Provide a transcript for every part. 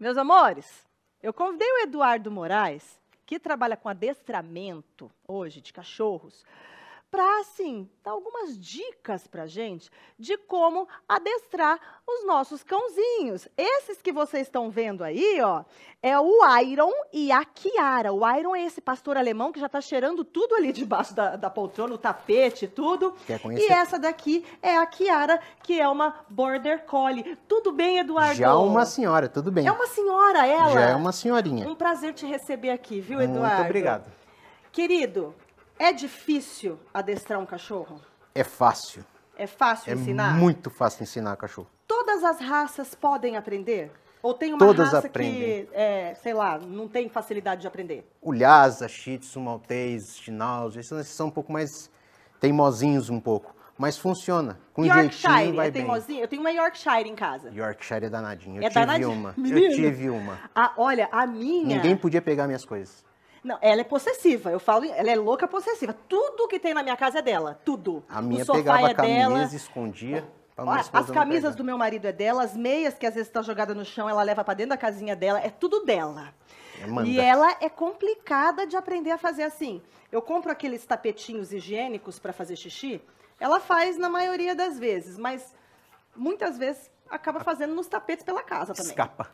Meus amores, eu convidei o Eduardo Moraes, que trabalha com adestramento hoje de cachorros, para, assim, dar algumas dicas para a gente de como adestrar os nossos cãozinhos. Esses que vocês estão vendo aí, ó, é o Iron e a Kiara. O Iron é esse pastor alemão que já está cheirando tudo ali debaixo da, da poltrona, o tapete, tudo. Quer conhecer? E essa daqui é a Kiara, que é uma Border Collie. Tudo bem, Eduardo? Já é uma senhora, tudo bem. É uma senhora, ela? Já é uma senhorinha. Um prazer te receber aqui, viu, Eduardo? Muito obrigado. Querido, é difícil adestrar um cachorro? É fácil. É fácil é ensinar? muito fácil ensinar cachorro. Todas as raças podem aprender? Ou tem uma Todas raça aprendem. que, é, sei lá, não tem facilidade de aprender? O Lhasa, Shih Tzu, Maltês, Schnauzer, esses são um pouco mais teimosinhos um pouco. Mas funciona. Com Yorkshire, jeitinho vai é bem. Eu tenho uma Yorkshire em casa. Yorkshire é danadinho. Eu é tive danadinho. uma. Eu tive uma. Ah, olha, a minha... Ninguém podia pegar minhas coisas. Não, ela é possessiva. Eu falo, ela é louca possessiva. Tudo que tem na minha casa é dela. Tudo. A minha o sofá pegava é a camisa, dela. escondia. Olha, as camisas do meu marido é dela, as meias que às vezes está jogada no chão, ela leva para dentro da casinha dela, é tudo dela. É e ela é complicada de aprender a fazer assim. Eu compro aqueles tapetinhos higiênicos para fazer xixi, ela faz na maioria das vezes, mas muitas vezes acaba fazendo nos tapetes pela casa também. Escapa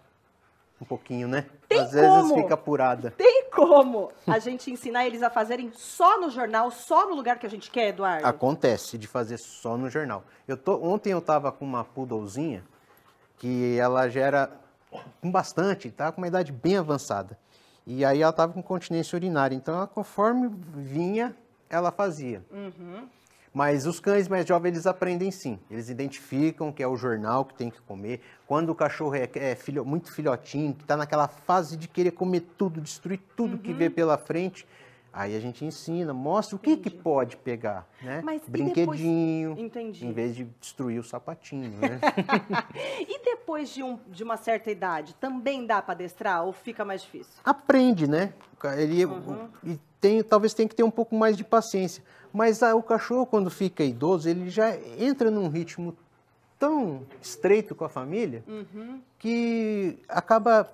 um pouquinho, né? Tem Às como. vezes fica apurada. Tem como a gente ensinar eles a fazerem só no jornal, só no lugar que a gente quer, Eduardo? Acontece de fazer só no jornal. Eu tô, ontem eu estava com uma poodlezinha que ela já era com bastante, tá com uma idade bem avançada. E aí ela estava com continência urinária. Então, ela, conforme vinha, ela fazia. Uhum. Mas os cães mais jovens, eles aprendem sim. Eles identificam que é o jornal que tem que comer. Quando o cachorro é, é filho, muito filhotinho, que está naquela fase de querer comer tudo, destruir tudo uhum. que vê pela frente, Aí a gente ensina, mostra Entendi. o que, que pode pegar, né? Mas Brinquedinho, depois... em vez de destruir o sapatinho, né? e depois de, um, de uma certa idade, também dá para adestrar ou fica mais difícil? Aprende, né? Ele, uhum. E tem, talvez tenha que ter um pouco mais de paciência. Mas ah, o cachorro, quando fica idoso, ele já entra num ritmo tão estreito com a família uhum. que acaba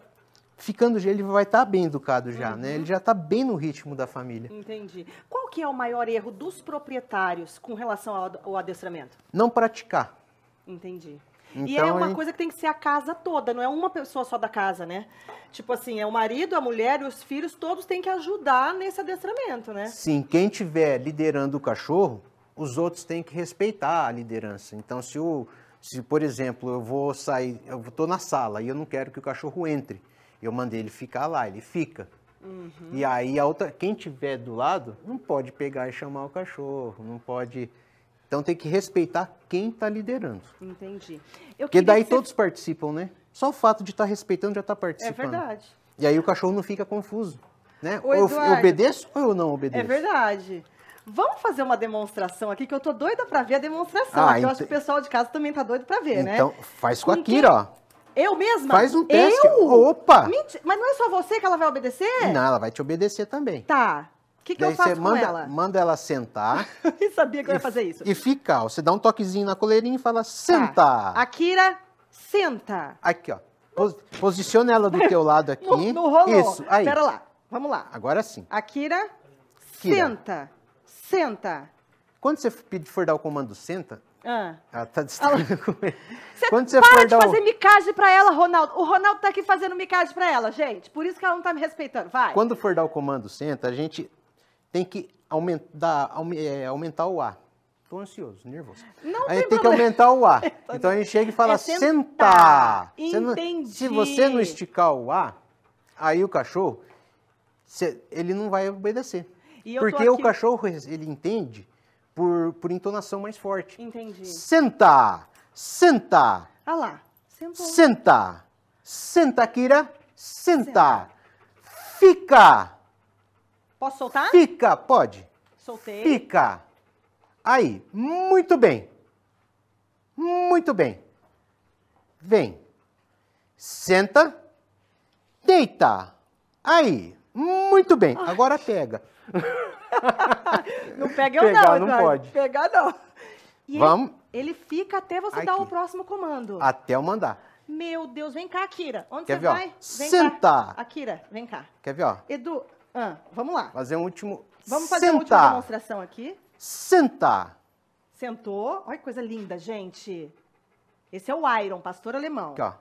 ficando, ele vai estar tá bem educado já, né? uhum. né? Ele já está bem no ritmo da família. Entendi. Qual que é o maior erro dos proprietários com relação ao adestramento? Não praticar. Entendi. Então, e é então, uma coisa que tem que ser a casa toda, não é uma pessoa só da casa, né? Tipo assim, é o marido, a mulher e os filhos, todos têm que ajudar nesse adestramento, né? Sim, quem tiver liderando o cachorro, os outros têm que respeitar a liderança. Então, se o se por exemplo, eu vou sair, eu estou na sala e eu não quero que o cachorro entre, eu mandei ele ficar lá, ele fica. Uhum. E aí a outra, quem tiver do lado, não pode pegar e chamar o cachorro, não pode. Então tem que respeitar quem está liderando. Entendi. Eu Porque daí você... todos participam, né? Só o fato de estar tá respeitando já está participando. É verdade. E aí o cachorro não fica confuso, né? Ô, Eduardo, ou eu obedeço ou eu não obedeço. É verdade. Vamos fazer uma demonstração aqui, que eu tô doida para ver a demonstração. Ah, ent... Eu acho que o pessoal de casa também tá doido para ver, então, né? Então, faz com, com a Kira, quem... ó. Eu mesma? Faz um teste. Eu? Opa! Mas não é só você que ela vai obedecer? Não, ela vai te obedecer também. Tá. O que, que eu faço você manda, ela? Manda ela sentar. eu sabia que eu ia fazer isso. E ficar. Você dá um toquezinho na coleirinha e fala, tá. senta. Tá. Akira, senta. Aqui, ó. Pos posiciona ela do teu lado aqui. No não rolou. Isso, aí. Pera lá. Vamos lá. Agora sim. Akira, Kira. senta. Senta. Quando você for dar o comando senta, ah. Ela tá distraída com ele. Você Quando você para de fazer um... micagem pra ela, Ronaldo. O Ronaldo tá aqui fazendo micagem pra ela, gente. Por isso que ela não tá me respeitando. Vai. Quando for dar o comando senta, a gente tem que aumentar, é, aumentar o ar. Tô ansioso, nervoso. Não Aí tem, tem que aumentar o ar. Então a gente chega e fala, é sentar. Entendi. Você não, se você não esticar o ar, aí o cachorro, ele não vai obedecer. Porque aqui... o cachorro, ele entende por, por entonação mais forte. Entendi. Senta, senta. Ah lá, sentou. Senta, senta, Kira, senta. senta. Fica. Posso soltar? Fica, pode. Soltei. Fica. Aí, muito bem. Muito bem. Vem. Senta. Deita. Aí, muito bem. Ah. Agora pega não pega eu Pegar, não, não pode. Pegar não. E Vamos. Ele, ele fica até você dar o próximo comando. Até eu mandar. Meu Deus, vem cá, Akira. Onde Quer você ver, vai? Vem Senta! Cá. Akira, vem cá. Quer ver, ó? Edu, ah, vamos lá. Fazer um último. Vamos fazer Senta. uma última demonstração aqui. Senta! Sentou. Olha que coisa linda, gente. Esse é o Iron, pastor alemão. Aqui, ó.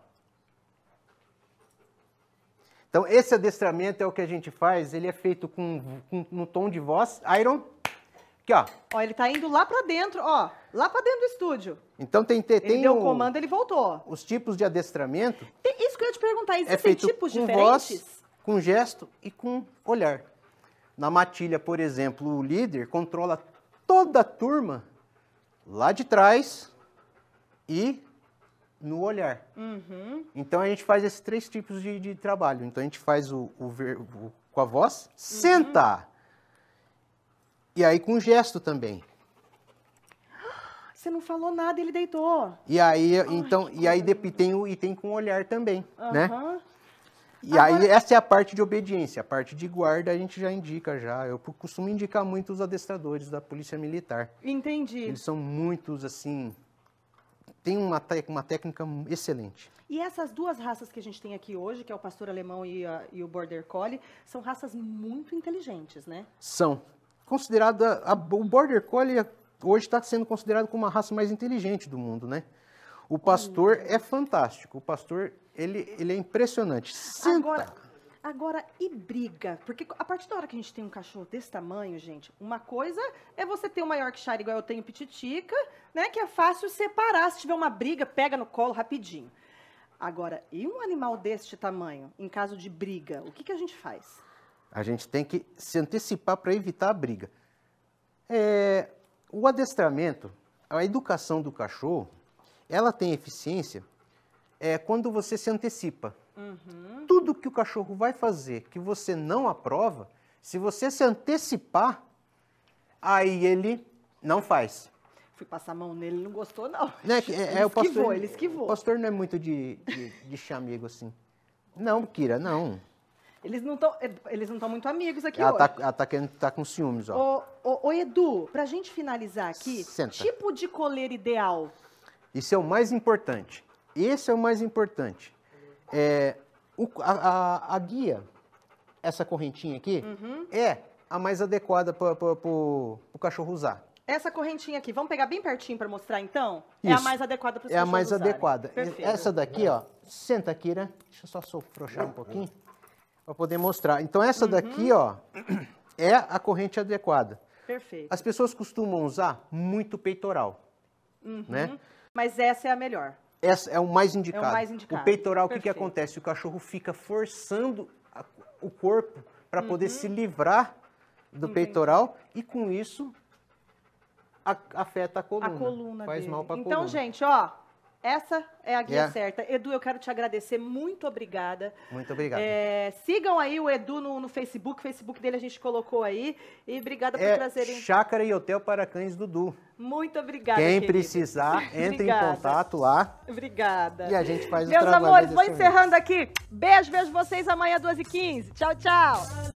Então, esse adestramento é o que a gente faz, ele é feito com, com no tom de voz. Iron, aqui, ó. Ó, ele tá indo lá para dentro, ó, lá para dentro do estúdio. Então tem, tem, ele deu o comando, ele voltou. Os tipos de adestramento. Tem, isso que eu ia te perguntar, é existem é feito tipos com diferentes? Voz, com gesto e com olhar. Na matilha, por exemplo, o líder controla toda a turma lá de trás e no olhar. Uhum. Então a gente faz esses três tipos de, de trabalho. Então a gente faz o, o verbo com a voz, uhum. senta! E aí com gesto também. Você não falou nada, ele deitou. E aí, então, Ai, e aí tem o item com o olhar também, uhum. né? E Agora... aí essa é a parte de obediência, a parte de guarda a gente já indica já. Eu costumo indicar muito os adestradores da Polícia Militar. Entendi. Eles são muitos assim, tem uma, uma técnica excelente. E essas duas raças que a gente tem aqui hoje, que é o pastor alemão e, a, e o border collie, são raças muito inteligentes, né? São. Considerada a, o border collie é, hoje está sendo considerado como a raça mais inteligente do mundo, né? O pastor hum. é fantástico. O pastor ele, ele é impressionante. Senta. Agora Agora, e briga? Porque a partir da hora que a gente tem um cachorro desse tamanho, gente, uma coisa é você ter uma Yorkshire igual eu tenho pititica, né? Que é fácil separar. Se tiver uma briga, pega no colo rapidinho. Agora, e um animal deste tamanho, em caso de briga, o que, que a gente faz? A gente tem que se antecipar para evitar a briga. É, o adestramento, a educação do cachorro, ela tem eficiência é, quando você se antecipa. Uhum. Tudo que o cachorro vai fazer que você não aprova, se você se antecipar, aí ele não faz. Fui passar a mão nele, não gostou, não. Né, é, é, o pastor, ele esquivou. O pastor não é muito de, de, de chamego, assim. Não, Kira, não. Eles não estão eles não muito amigos aqui ela tá, hoje. Tá, ela tá, querendo, tá com ciúmes, ó. Ô, Edu, para Edu, pra gente finalizar aqui, Senta. tipo de coleira ideal? Isso é o mais importante. Esse é o mais importante. É, o, a, a, a, guia, essa correntinha aqui, uhum. é a mais adequada para o cachorro usar. Essa correntinha aqui, vamos pegar bem pertinho para mostrar então? Isso. É a mais adequada para o É a mais usarem. adequada. Perfeito. Essa daqui, ó, senta, né Deixa eu só sofrouxar um pouquinho para poder mostrar. Então, essa uhum. daqui, ó, é a corrente adequada. Perfeito. As pessoas costumam usar muito peitoral, né? uhum. né? Mas essa é a melhor é o mais indicado. É o mais indicado. O peitoral, o que, que acontece? O cachorro fica forçando a, o corpo para uhum. poder se livrar do Entendi. peitoral e com isso a, afeta a coluna. A coluna faz dele. mal para a então, coluna. Então, gente, ó, essa é a guia yeah. É. certa. Edu, eu quero te agradecer. Muito obrigada. Muito obrigada. É, sigam aí o Edu no, no, Facebook. O Facebook dele a gente colocou aí. E obrigada por é, trazerem. Chácara e Hotel para Cães Dudu. Muito obrigada. Quem querido. precisar, entre em contato lá. Obrigada. E a gente faz Meus o trabalho. Meus amores, vou encerrando aqui. Beijo, vejo vocês amanhã às 12h15. Tchau, tchau.